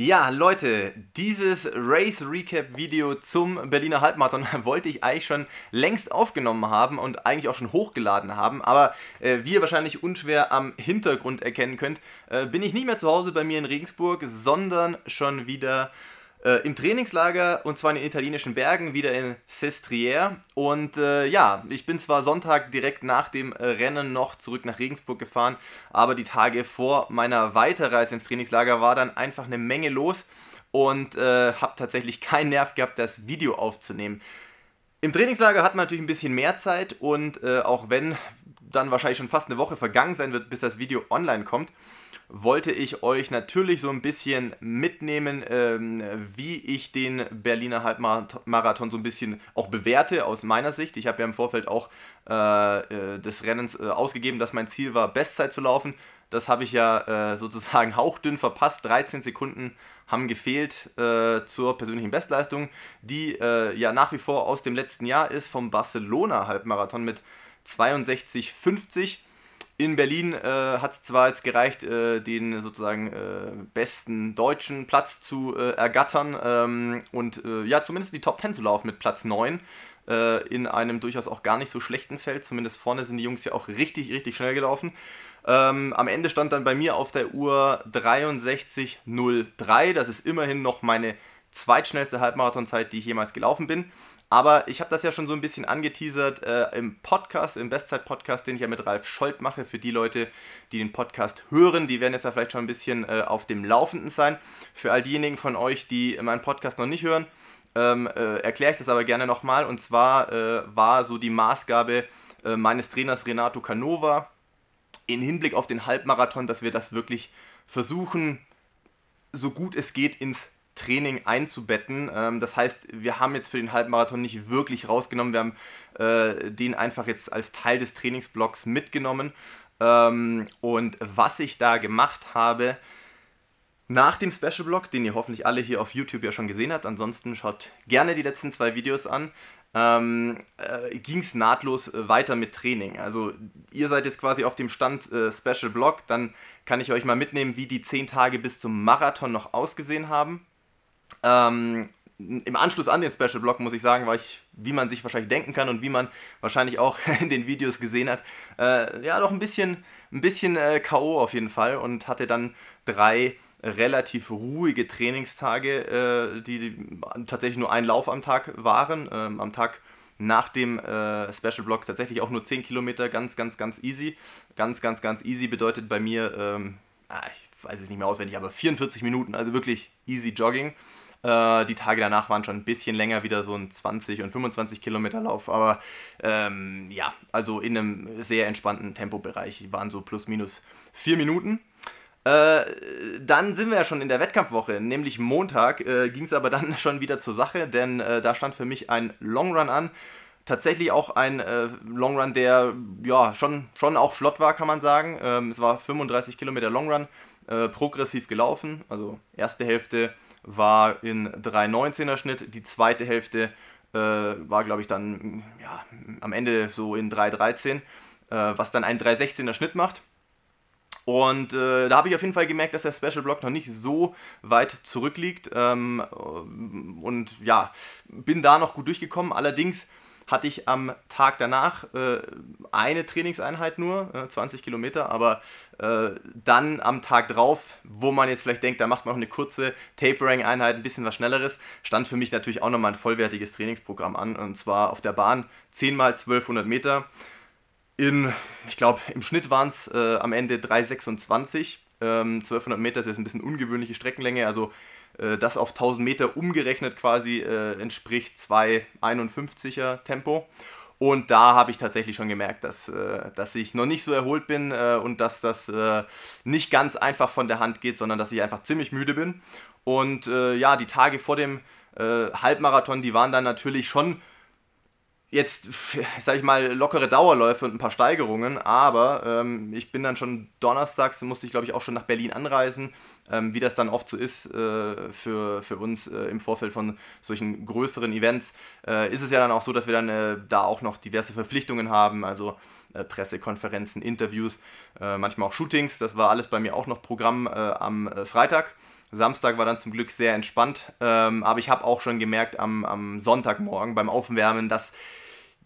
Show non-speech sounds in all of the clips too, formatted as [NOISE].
Ja, Leute, dieses Race Recap Video zum Berliner Halbmarathon [LAUGHS] wollte ich eigentlich schon längst aufgenommen haben und eigentlich auch schon hochgeladen haben, aber äh, wie ihr wahrscheinlich unschwer am Hintergrund erkennen könnt, äh, bin ich nicht mehr zu Hause bei mir in Regensburg, sondern schon wieder äh, im Trainingslager und zwar in den italienischen Bergen, wieder in Sestriere. Und äh, ja, ich bin zwar Sonntag direkt nach dem äh, Rennen noch zurück nach Regensburg gefahren, aber die Tage vor meiner Weiterreise ins Trainingslager war dann einfach eine Menge los und äh, habe tatsächlich [LAUGHS] keinen Nerv gehabt, das Video aufzunehmen. Im Trainingslager hat man natürlich ein bisschen mehr Zeit und äh, auch wenn dann wahrscheinlich schon fast eine Woche vergangen sein wird, bis das Video online kommt, wollte ich euch natürlich so ein bisschen mitnehmen, ähm, wie ich den Berliner Halbmarathon so ein bisschen auch bewerte aus meiner Sicht. Ich habe ja im Vorfeld auch äh, äh des Rennens äh, ausgegeben, dass mein Ziel war, Bestzeit zu laufen. Das habe ich ja äh, [LAUGHS] sozusagen hauchdünn verpasst. 13 Sekunden haben gefehlt äh, zur persönlichen Bestleistung, die äh, ja nach wie vor aus dem letzten Jahr ist, vom Barcelona-Halbmarathon mit 62,50. In Berlin äh, hat es zwar jetzt gereicht, äh, den sozusagen äh, besten deutschen Platz zu äh, ergattern ähm, und äh, ja, zumindest die Top 10 zu laufen mit Platz 9 äh, in einem durchaus auch gar nicht so schlechten Feld. Zumindest vorne sind die Jungs ja auch richtig, richtig schnell gelaufen. Ähm, am Ende stand dann bei mir auf der Uhr 63.03. Das ist immerhin noch meine zweitschnellste Halbmarathonzeit, die ich jemals gelaufen bin. Aber ich habe das ja schon so ein bisschen angeteasert äh, im Podcast, im Bestzeit-Podcast, den ich ja mit Ralf Scholz mache. Für die Leute, die den Podcast hören, die werden jetzt ja vielleicht schon ein bisschen äh, auf dem Laufenden sein. Für all diejenigen von euch, die meinen Podcast noch nicht hören, ähm, äh, erkläre ich das aber gerne nochmal. Und zwar äh, war so die Maßgabe äh, meines Trainers Renato Canova in Hinblick auf den Halbmarathon, dass wir das wirklich versuchen, so gut es geht ins Training einzubetten. Ähm, das heißt, wir haben jetzt für den Halbmarathon nicht wirklich rausgenommen, wir haben äh, den einfach jetzt als Teil des Trainingsblocks mitgenommen. Ähm, und was ich da gemacht habe, nach dem Special Blog, den ihr hoffentlich alle hier auf YouTube ja schon gesehen habt, ansonsten schaut gerne die letzten zwei Videos an, ähm, äh, ging es nahtlos äh, weiter mit Training. Also ihr seid jetzt quasi auf dem Stand äh, Special Blog, dann kann ich euch mal mitnehmen, wie die 10 Tage bis zum Marathon noch ausgesehen haben. Ähm, im Anschluss an den Special Block muss ich sagen, war ich, wie man sich wahrscheinlich denken kann und wie man wahrscheinlich auch [LAUGHS] in den Videos gesehen hat, äh, ja, doch ein bisschen, ein bisschen äh, K.O. auf jeden Fall und hatte dann drei relativ ruhige Trainingstage, äh, die, die, tatsächlich nur ein Lauf am Tag waren. Ähm, am Tag nach dem äh, Special Block tatsächlich auch nur 10 Kilometer, ganz, ganz, ganz easy. Ganz, ganz, ganz easy bedeutet bei mir ähm, Ah, ich weiß es nicht mehr auswendig, aber 44 Minuten, also wirklich easy Jogging. Äh, die Tage danach waren schon ein bisschen länger, wieder so ein 20 und 25 Kilometer Lauf, aber ähm, ja, also in einem sehr entspannten Tempobereich waren so plus minus 4 Minuten. Äh, dann sind wir ja schon in der Wettkampfwoche, nämlich Montag äh, ging es aber dann [LAUGHS] schon wieder zur Sache, denn äh, da stand für mich ein Long Run an tatsächlich auch ein äh, Long der ja schon, schon auch flott war, kann man sagen. Ähm, es war 35 Kilometer Longrun, äh, progressiv gelaufen. Also erste Hälfte war in 3,19er Schnitt, die zweite Hälfte äh, war, glaube ich, dann ja, am Ende so in 3,13, äh, was dann ein 3,16er Schnitt macht. Und äh, da habe ich auf jeden Fall gemerkt, dass der Special Block noch nicht so weit zurückliegt. Ähm, und ja, bin da noch gut durchgekommen. Allerdings hatte ich am Tag danach äh, eine Trainingseinheit nur, äh, 20 Kilometer, aber äh, dann am Tag drauf, wo man jetzt vielleicht denkt, da macht man noch eine kurze Tapering-Einheit, ein bisschen was Schnelleres, stand für mich natürlich auch nochmal ein vollwertiges Trainingsprogramm an und zwar auf der Bahn 10 x 1200 Meter. In, ich glaube, im Schnitt waren es äh, am Ende 326 1200 ähm, Meter ist jetzt ein bisschen ungewöhnliche Streckenlänge, also äh, das auf 1000 Meter umgerechnet quasi äh, entspricht 2,51er Tempo. Und da habe ich tatsächlich schon gemerkt, dass, äh, dass ich noch nicht so erholt bin äh, und dass das äh, nicht ganz einfach von der Hand geht, sondern dass ich einfach ziemlich müde bin. Und äh, ja, die Tage vor dem Halbmarathon, die waren dann natürlich schon jetzt, sag ich mal, lockere Dauerläufe und ein paar Steigerungen, aber ähm, ich bin dann schon donnerstags, musste ich glaube ich auch schon nach Berlin anreisen, ähm, wie das dann oft so ist äh, für, für uns äh, im Vorfeld von solchen größeren Events, äh, ist es ja dann auch so, dass wir dann äh, da auch noch diverse Verpflichtungen haben, also äh, Pressekonferenzen, Interviews, äh, manchmal auch Shootings, das war alles bei mir auch noch Programm am Freitag. Samstag war dann zum Glück sehr entspannt, ähm, aber ich habe auch schon gemerkt am, am Sonntagmorgen beim Aufwärmen, dass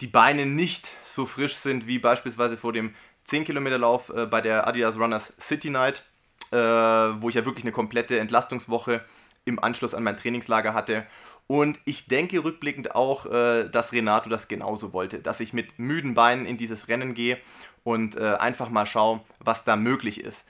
die Beine nicht so frisch sind wie beispielsweise vor dem 10-Kilometer-Lauf äh, bei der Adidas Runners City Night, äh, wo ich ja wirklich eine komplette Entlastungswoche im Anschluss an mein Trainingslager hatte. Und ich denke rückblickend auch, äh, dass Renato das genauso wollte, dass ich mit müden Beinen in dieses Rennen gehe und äh, einfach mal schaue, was da möglich ist.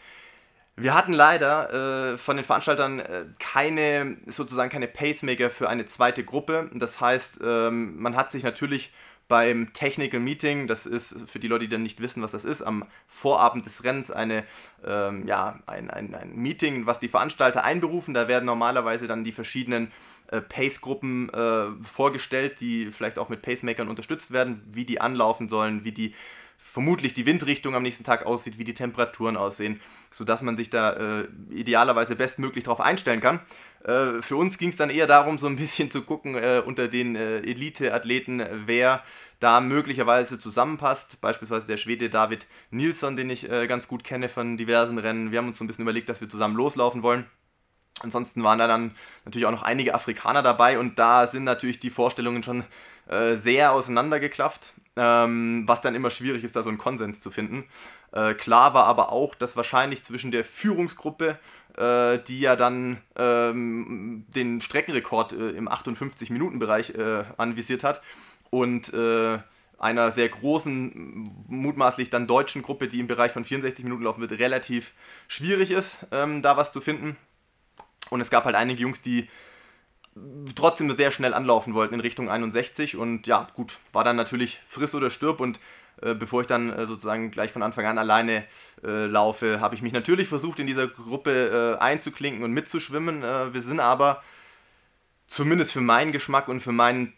Wir hatten leider äh, von den Veranstaltern äh, keine, sozusagen keine Pacemaker für eine zweite Gruppe. Das heißt, ähm, man hat sich natürlich beim Technical Meeting, das ist für die Leute, die dann nicht wissen, was das ist, am Vorabend des Rennens eine, ähm, ja, ein, ein, ein Meeting, was die Veranstalter einberufen. Da werden normalerweise dann die verschiedenen äh, Pace-Gruppen äh, vorgestellt, die vielleicht auch mit Pacemakern unterstützt werden, wie die anlaufen sollen, wie die vermutlich die Windrichtung am nächsten Tag aussieht, wie die Temperaturen aussehen, sodass man sich da äh, idealerweise bestmöglich darauf einstellen kann. Äh, für uns ging es dann eher darum, so ein bisschen zu gucken äh, unter den äh, Elite-Athleten, wer da möglicherweise zusammenpasst. Beispielsweise der Schwede David Nilsson, den ich äh, ganz gut kenne von diversen Rennen. Wir haben uns so ein bisschen überlegt, dass wir zusammen loslaufen wollen. Ansonsten waren da dann natürlich auch noch einige Afrikaner dabei und da sind natürlich die Vorstellungen schon äh, sehr auseinandergeklafft. Ähm, was dann immer schwierig ist, da so einen Konsens zu finden. Äh, klar war aber auch, dass wahrscheinlich zwischen der Führungsgruppe, äh, die ja dann ähm, den Streckenrekord äh, im 58-Minuten-Bereich äh, anvisiert hat, und äh, einer sehr großen, mutmaßlich dann deutschen Gruppe, die im Bereich von 64 Minuten laufen wird, relativ schwierig ist, ähm, da was zu finden. Und es gab halt einige Jungs, die trotzdem sehr schnell anlaufen wollten in Richtung 61 und ja, gut, war dann natürlich friss oder stirb und äh, bevor ich dann äh, sozusagen gleich von Anfang an alleine äh, laufe, habe ich mich natürlich versucht, in dieser Gruppe äh, einzuklinken und mitzuschwimmen. wir sind aber zumindest für meinen Geschmack und für meinen,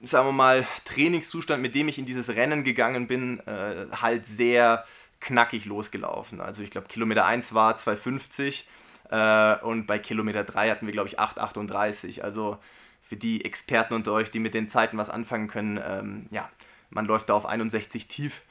sagen wir mal, Trainingszustand, mit dem ich in dieses Rennen gegangen bin, halt sehr knackig losgelaufen. Also ich glaube, Kilometer 1 war 250 äh, und bei Kilometer 3 hatten wir, glaube ich, 8,38. Also für die Experten unter euch, die mit den Zeiten was anfangen können, ähm, ja, man läuft da auf 61 tief.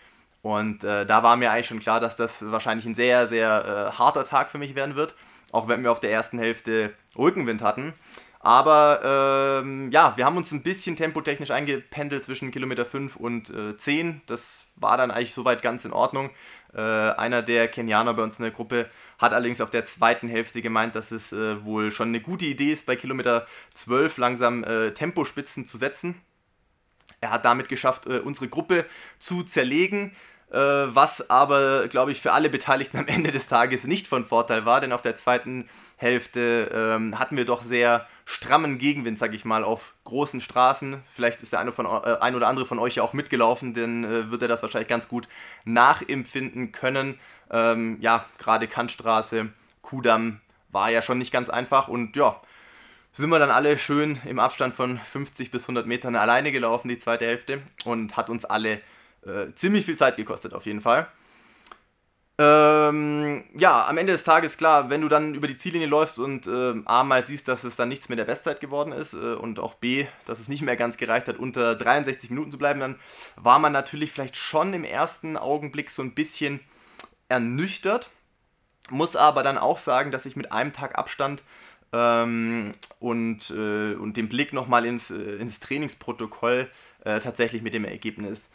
Und äh, da war mir eigentlich schon klar, dass das wahrscheinlich ein sehr, sehr äh, harter Tag für mich werden wird. Auch wenn wir auf der ersten Hälfte Rückenwind hatten. Aber ähm, ja, wir haben uns ein bisschen tempotechnisch eingependelt zwischen Kilometer 5 und äh, 10. Das war dann eigentlich soweit ganz in Ordnung. Äh, einer der Kenianer bei uns in der Gruppe hat allerdings auf der zweiten Hälfte gemeint, dass es äh, wohl schon eine gute Idee ist, bei Kilometer 12 langsam äh, Tempospitzen zu setzen. Er hat damit geschafft, äh, unsere Gruppe zu zerlegen. Äh, was aber, glaube ich, für alle Beteiligten am Ende des Tages nicht von Vorteil war, denn auf der zweiten Hälfte ähm, hatten wir doch sehr strammen Gegenwind, sage ich mal, auf großen Straßen. Vielleicht ist der eine, von, äh, ein oder andere von euch ja auch mitgelaufen, dann äh, wird er das wahrscheinlich ganz gut nachempfinden können. Ähm, ja, gerade Kantstraße, Kudamm war ja schon nicht ganz einfach und ja, sind wir dann alle schön im Abstand von 50 bis 100 Metern alleine gelaufen, die zweite Hälfte, und hat uns alle äh, ziemlich viel Zeit gekostet auf jeden Fall. Ähm, ja, am Ende des Tages, klar, wenn du dann über die Ziellinie läufst und äh, A mal siehst, dass es dann nichts mehr der Bestzeit geworden ist äh, und auch B, dass es nicht mehr ganz gereicht hat, unter 63 Minuten zu bleiben, dann war man natürlich vielleicht schon im ersten Augenblick so ein bisschen ernüchtert. Muss aber dann auch sagen, dass ich mit einem Tag Abstand ähm, und, äh, und dem Blick nochmal ins, äh, ins Trainingsprotokoll äh, tatsächlich mit dem Ergebnis äh,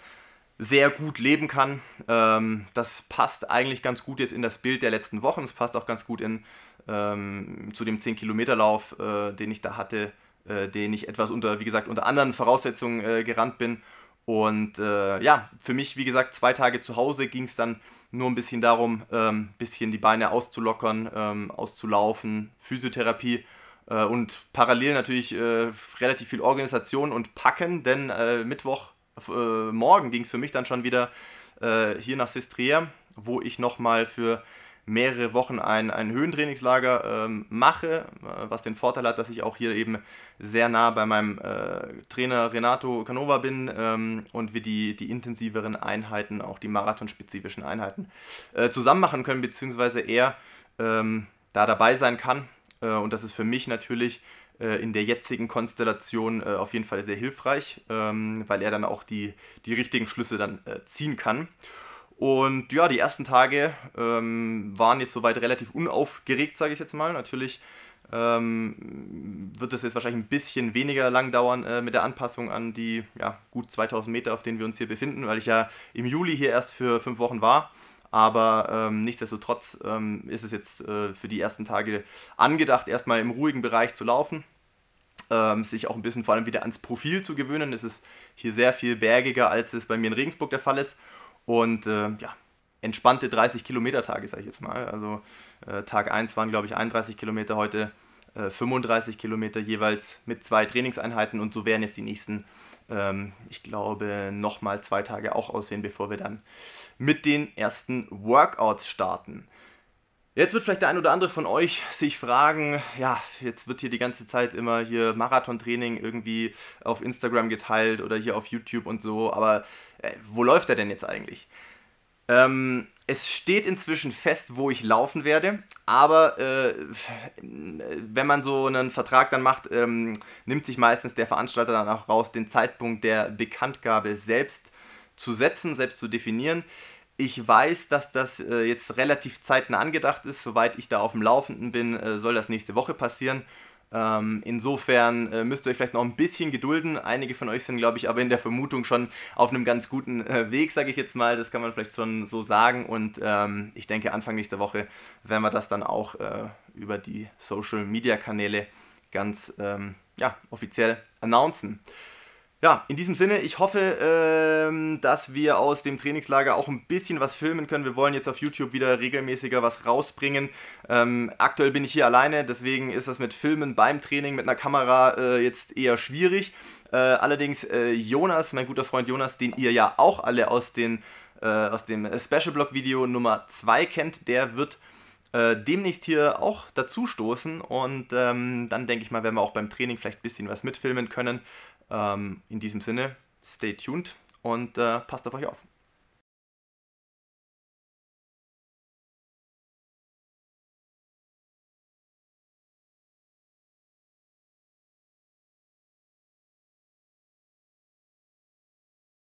sehr gut leben kann. Ähm, das passt eigentlich ganz gut jetzt in das Bild der letzten Wochen. Es passt auch ganz gut in, ähm, zu dem 10-Kilometer-Lauf, äh, den ich da hatte, äh, den ich etwas unter, wie gesagt, unter anderen Voraussetzungen äh, gerannt bin. Und äh, ja, für mich, wie gesagt, zwei Tage zu Hause ging es dann nur ein bisschen darum, ein ähm, bisschen die Beine auszulockern, ähm, auszulaufen, Physiotherapie äh, und parallel natürlich äh, relativ viel Organisation und Packen, denn Mittwoch äh, morgen ging es für mich dann schon wieder äh, hier nach Sestriere, wo ich nochmal für mehrere Wochen ein, ein Höhentrainingslager ähm, mache, äh, was den Vorteil hat, dass ich auch hier eben sehr nah bei meinem äh, Trainer Renato Canova bin ähm, und wir die, die intensiveren Einheiten, auch die marathonspezifischen Einheiten, äh, zusammen machen können, beziehungsweise er ähm, da dabei sein kann. Äh, und das ist für mich natürlich äh, in der jetzigen Konstellation äh, auf jeden Fall sehr hilfreich, ähm, weil er dann auch die, die richtigen Schlüsse dann äh, ziehen kann. Und ja, die ersten Tage ähm, waren jetzt soweit relativ unaufgeregt, sage ich jetzt mal. Natürlich ähm, wird es jetzt wahrscheinlich ein bisschen weniger lang dauern äh, mit der Anpassung an die ja, gut 2000 Meter, auf denen wir uns hier befinden, weil ich ja im Juli hier erst für fünf Wochen war. Aber ähm, nichtsdestotrotz ähm, ist es jetzt äh, für die ersten Tage angedacht, erstmal im ruhigen Bereich zu laufen. Ähm, sich auch ein bisschen vor allem wieder ans Profil zu gewöhnen. Es ist hier sehr viel bergiger, als es bei mir in Regensburg der Fall ist. Und äh, ja, entspannte 30 Kilometer Tage, sage ich jetzt mal. Also äh, Tag 1 waren, glaube ich, 31 Kilometer, heute 35 äh, Kilometer jeweils mit zwei Trainingseinheiten und so werden jetzt die nächsten, ähm, ich glaube, nochmal zwei Tage auch aussehen, bevor wir dann mit den ersten Workouts starten. Jetzt wird vielleicht der ein oder andere von euch [LAUGHS] sich fragen, ja, jetzt wird hier die ganze Zeit immer hier Marathontraining irgendwie auf Instagram geteilt oder hier auf YouTube und so, aber äh, wo läuft er denn jetzt eigentlich? Ähm, es steht inzwischen fest, wo ich laufen werde, aber äh, wenn man so einen Vertrag dann macht, ähm, nimmt sich meistens der Veranstalter dann auch raus, den Zeitpunkt der Bekanntgabe selbst zu setzen, selbst zu definieren. Ich weiß, dass das äh, jetzt relativ zeitnah angedacht ist, soweit ich da auf dem Laufenden bin, äh, soll das nächste Woche passieren ähm, insofern äh, müsst ihr euch vielleicht noch ein bisschen gedulden. Einige von euch sind, glaube ich, aber in der Vermutung schon auf einem ganz guten äh, Weg, sage ich jetzt mal. Das kann man vielleicht schon so sagen. Und ähm, ich denke, Anfang nächster Woche werden wir das dann auch äh, über die Social-Media-Kanäle ganz ähm, ja, offiziell announcen ja, in diesem Sinne, ich hoffe, ähm, dass wir aus dem Trainingslager auch ein bisschen was filmen können. Wir wollen jetzt auf YouTube wieder regelmäßiger was rausbringen. Ähm, aktuell bin ich hier alleine, deswegen ist das mit Filmen beim Training mit einer Kamera äh, jetzt eher schwierig. Äh, allerdings äh, Jonas, mein guter Freund Jonas, den ihr ja auch alle aus, den, äh, aus dem Special Blog Video Nummer 2 kennt, der wird äh, demnächst hier auch dazu stoßen und ähm, dann denke ich mal, werden wir auch beim Training vielleicht ein bisschen was mitfilmen können. Ähm, in diesem Sinne, stay tuned und äh, passt auf euch auf.